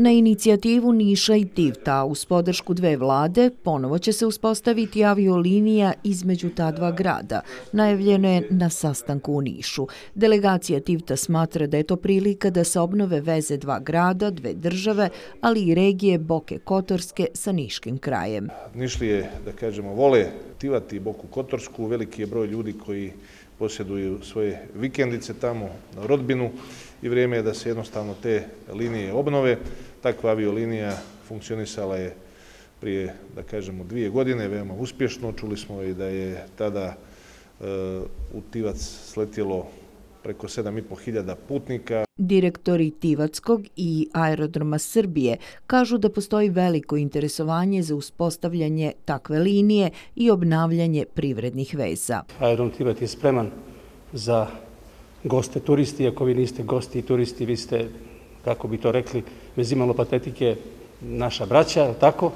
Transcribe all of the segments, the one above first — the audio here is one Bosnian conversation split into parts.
Na inicijativu Niša i Tivta uz podršku dve vlade ponovo će se uspostaviti aviolinija između ta dva grada. Najavljeno je na sastanku u Nišu. Delegacija Tivta smatra da je to prilika da se obnove veze dva grada, dve države, ali i regije Boke Kotorske sa Niškim krajem. Nišlije, da kažemo, vole Tivati i Boku Kotorsku. Veliki je broj ljudi koji posjeduju svoje vikendice tamo na rodbinu i vrijeme je da se jednostavno te linije obnove takva aviolinija funkcionisala je prije, da kažemo, dvije godine, veoma uspješno. Čuli smo i da je tada e, u Tivac sletilo preko 7,5 hiljada putnika. Direktori Tivackog i aerodroma Srbije kažu da postoji veliko interesovanje za uspostavljanje takve linije i obnavljanje privrednih veza. Aerodrom Tivac je spreman za goste turisti, ako vi niste gosti i turisti, vi ste kako bi to rekli, bez imalo patetike, naša braća, tako?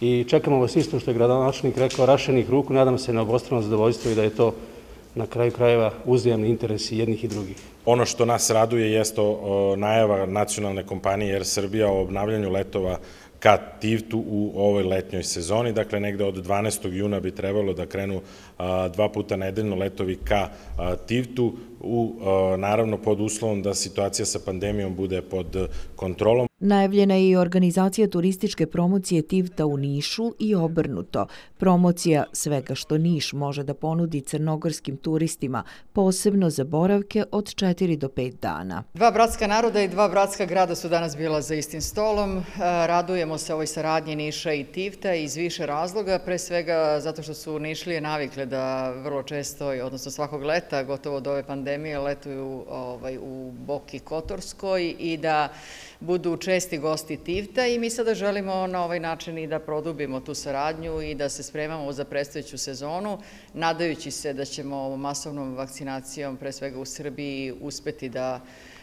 I čekamo vas isto što je gradonačnik rekao, rašenih ruku, nadam se na obostrano zadovoljstvo i da je to na kraju krajeva uzajemni interes i jednih i drugih. Ono što nas raduje jeste najava nacionalne kompanije Air Srbija o obnavljanju letova ka Tivtu u ovoj letnjoj sezoni. Dakle, negde od 12. juna bi trebalo da krenu dva puta nedeljno letovi ka Tivtu, naravno pod uslovom da situacija sa pandemijom bude pod kontrolom. Najavljena je i organizacija turističke promocije Tivta u Nišu i obrnuto. Promocija svega što Niš može da ponudi crnogorskim turistima, posebno za boravke od 4 do 5 dana. Dva bratska naroda i dva bratska grada su danas bila za istim stolom. E, radujemo se ovoj saradnji Niša i Tivta iz više razloga, pre svega zato što su Nišlije navikle da vrlo često, odnosno svakog leta, gotovo do ove pandemije, letuju ovaj, u Boki Kotorskoj i da budu česti gosti TIVTA i mi sada želimo na ovaj način i da produbimo tu saradnju i da se spremamo za predstavajuću sezonu, nadajući se da ćemo masovnom vakcinacijom, pre svega u Srbiji, uspeti da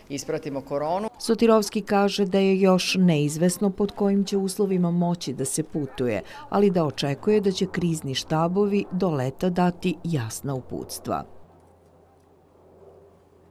ispratimo koronu. Sotirovski kaže da je još neizvesno pod kojim će uslovima moći da se putuje, ali da očekuje da će krizni štabovi do leta dati jasna uputstva.